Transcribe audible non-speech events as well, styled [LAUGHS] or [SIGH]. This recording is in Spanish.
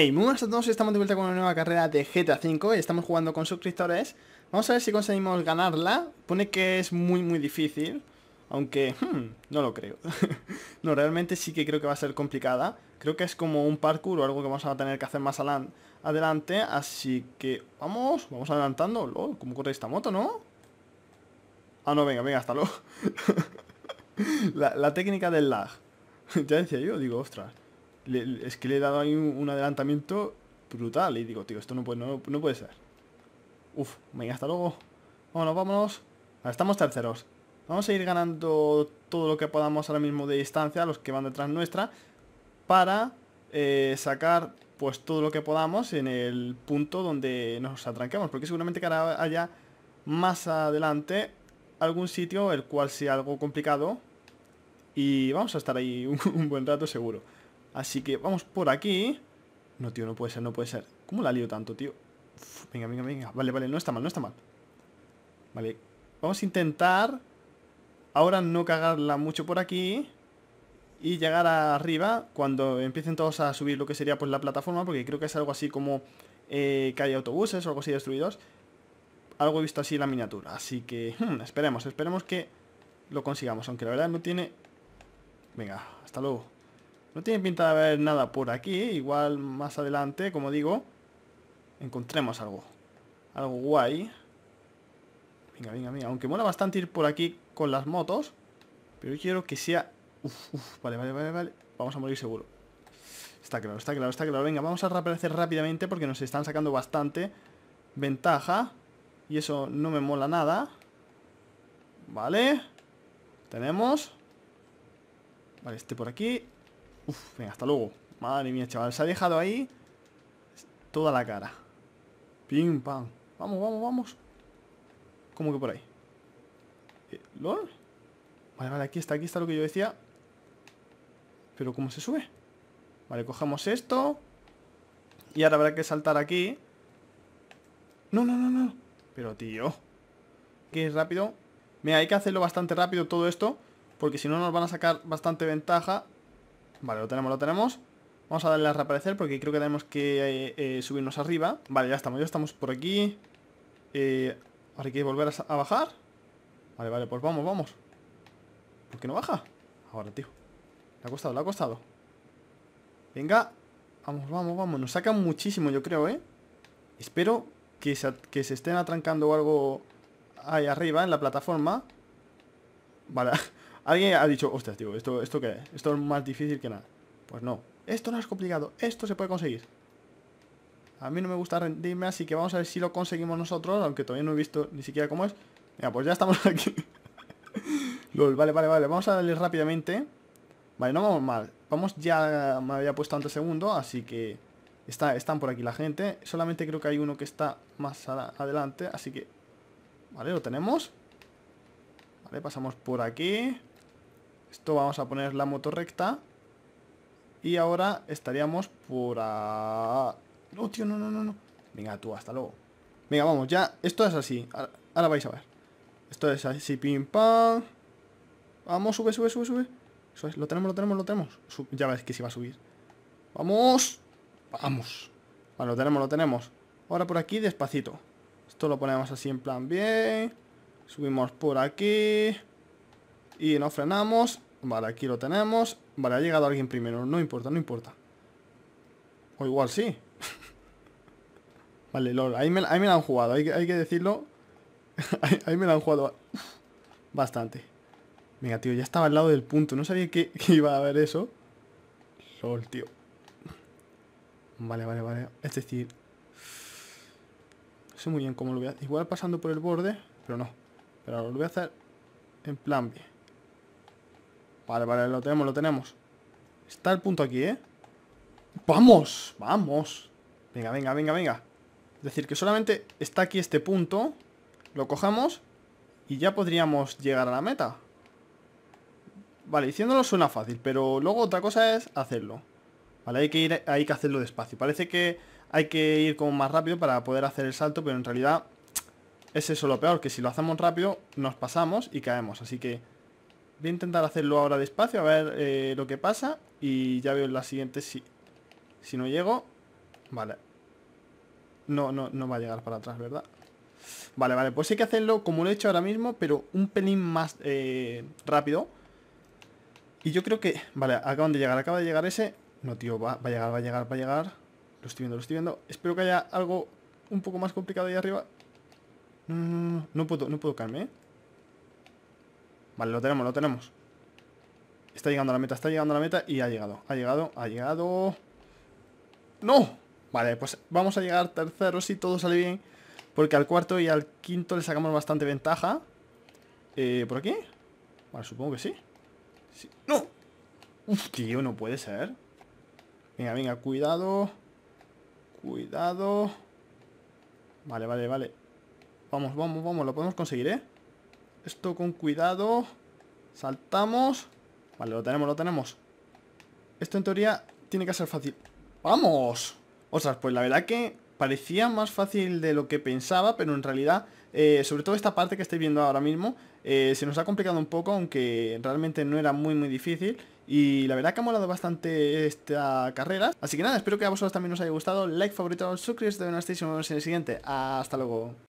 Hey, muy buenas a todos, estamos de vuelta con una nueva carrera de GTA V Estamos jugando con suscriptores Vamos a ver si conseguimos ganarla Pone que es muy muy difícil Aunque, hmm, no lo creo [LAUGHS] No, realmente sí que creo que va a ser complicada Creo que es como un parkour o algo que vamos a tener que hacer más adelante Así que, vamos, vamos adelantando Lol, oh, ¿cómo corre esta moto, no? Ah, no, venga, venga, hasta luego [LAUGHS] la, la técnica del lag [LAUGHS] Ya decía yo, digo, ostras es que le he dado ahí un, adelantamiento brutal. Y digo, tío, esto no puede, no, puede ser. Uf, venga, hasta luego. Vámonos, vámonos. estamos terceros. Vamos a ir ganando todo lo que podamos ahora mismo de distancia, los que van detrás nuestra, para eh, sacar pues todo lo que podamos en el punto donde nos atranquemos, porque seguramente que ahora haya más adelante algún sitio el cual sea algo complicado y vamos a estar ahí [LAUGHS] un buen rato seguro. Así que vamos por aquí. No, tío, no puede ser, no puede ser. ¿Cómo la lío tanto, tío? venga, venga, venga. Vale, vale, no está mal, no está mal. Vale, vamos a intentar ahora no cagarla mucho por aquí y llegar arriba cuando empiecen todos a subir lo que sería pues la plataforma, porque creo que es algo así como eh, que hay autobuses o algo así destruidos. Algo he visto así en la miniatura, así que hmm, esperemos, esperemos que lo consigamos, aunque la verdad no tiene... Venga, hasta luego. No tiene pinta de haber nada por aquí. Igual más adelante, como digo, encontremos algo. Algo guay. Venga, venga, venga. Aunque mola bastante ir por aquí con las motos. Pero yo quiero que sea... vale, vale, vale, vale. Vamos a morir seguro. Está claro, está claro, está claro. Venga, vamos a reaparecer rápidamente porque nos están sacando bastante ventaja. Y eso no me mola nada. Vale. Tenemos. Vale, este por aquí venga, hasta luego. Madre mía, chaval. Se ha dejado ahí toda la cara. Pim, pam. Vamos, vamos, vamos. ¿Cómo que por ahí? Eh, vale, vale, aquí está, aquí está lo que yo decía. Pero ¿cómo se sube? Vale, cogemos esto. Y ahora habrá que saltar aquí. No, no, no, no. Pero, tío. ¿Qué es rápido. Mira, hay que hacerlo bastante rápido todo esto. Porque si no nos van a sacar bastante ventaja Vale, lo tenemos, lo tenemos. Vamos a darle a reaparecer porque creo que tenemos que eh, eh, subirnos arriba. Vale, ya estamos, ya estamos por aquí. Eh, ahora hay que volver a, bajar. Vale, vale, pues vamos, vamos. ¿Por qué no baja? Ahora, tío. Le ha costado, le ha costado. Venga. Vamos, vamos, vamos. Nos sacan muchísimo, yo creo, ¿eh? Espero que se, que se estén atrancando algo ahí arriba, en la plataforma. Vale, [LAUGHS] Alguien ha dicho, ostras, tío, ¿esto, esto qué es? Esto es más difícil que nada. Pues no. Esto no es complicado. Esto se puede conseguir. A mí no me gusta rendirme, así que vamos a ver si lo conseguimos nosotros, aunque todavía no he visto ni siquiera cómo es. Mira, pues ya estamos [LAUGHS] aquí. vale, vale, vale. Vamos a darle rápidamente. Vale, no vamos mal. Vamos ya... Me había puesto antes segundo, así que... están por aquí la gente. Solamente creo que hay uno que está más adelante, así que... Vale, lo tenemos. Vale, pasamos por aquí. Esto vamos a poner la moto recta. Y ahora estaríamos por a... No, tío, no, no, no, no. Venga, tú, hasta luego. Venga, vamos, ya. Esto es así. Ahora, vais a ver. Esto es así, pim, pam. Vamos, sube, sube, sube, sube. lo tenemos, lo tenemos, lo tenemos. ya ves que se va a subir. ¡Vamos! ¡Vamos! Vale, lo tenemos, lo tenemos. Ahora por aquí, despacito. Esto lo ponemos así en plan bien. Subimos por aquí. Y nos frenamos. Vale, aquí lo tenemos. Vale, ha llegado alguien primero. No importa, no importa. O igual sí. [LAUGHS] vale, LOL. Ahí me, ahí me, han jugado. Hay, que decirlo. [LAUGHS] ahí, me la han jugado bastante. Venga, tío. Ya estaba al lado del punto. No sabía que, iba a haber eso. LOL, tío. Vale, vale, vale. Es decir... No sé muy bien cómo lo voy a hacer. Igual pasando por el borde, pero no. Pero lo voy a hacer en plan bien. Vale, vale, lo tenemos, lo tenemos. Está el punto aquí, ¿eh? ¡Vamos! ¡Vamos! Venga, venga, venga, venga. Es decir, que solamente está aquí este punto. Lo cojamos y ya podríamos llegar a la meta. Vale, diciéndolo suena fácil, pero luego otra cosa es hacerlo. Vale, hay que, ir, hay que hacerlo despacio. Parece que hay que ir como más rápido para poder hacer el salto, pero en realidad es eso lo peor, que si lo hacemos rápido nos pasamos y caemos. Así que Voy a intentar hacerlo ahora despacio, a ver eh, lo que pasa. Y ya veo en la siguiente si, si no llego. Vale. No, no, no va a llegar para atrás, ¿verdad? Vale, vale, pues hay que hacerlo como lo he hecho ahora mismo, pero un pelín más eh, rápido. Y yo creo que... Vale, acaban de llegar, acaba de llegar ese. No, tío, va, a llegar, va a llegar, va a llegar. Lo estoy viendo, lo estoy viendo. Espero que haya algo un poco más complicado ahí arriba. No, puedo, no puedo caerme, ¿eh? Vale, lo tenemos, lo tenemos. Está llegando a la meta, está llegando a la meta y ha llegado. Ha llegado, ha llegado. ¡No! Vale, pues vamos a llegar tercero si todo sale bien. Porque al cuarto y al quinto le sacamos bastante ventaja. Eh, ¿Por aquí? Vale, supongo que sí. sí. ¡No! Uf, tío, no puede ser. Venga, venga, cuidado. Cuidado. Vale, vale, vale. Vamos, vamos, vamos. Lo podemos conseguir, ¿eh? Esto con cuidado. Saltamos. Vale, lo tenemos, lo tenemos. Esto en teoría tiene que ser fácil. ¡Vamos! Ostras, pues la verdad que parecía más fácil de lo que pensaba, pero en realidad, eh, sobre todo esta parte que estoy viendo ahora mismo, eh, se nos ha complicado un poco, aunque realmente no era muy muy difícil. Y la verdad que ha molado bastante esta carrera. Así que nada, espero que a vosotros también os haya gustado. Like, favorito, suscribiros de nos vemos en el siguiente. Hasta luego.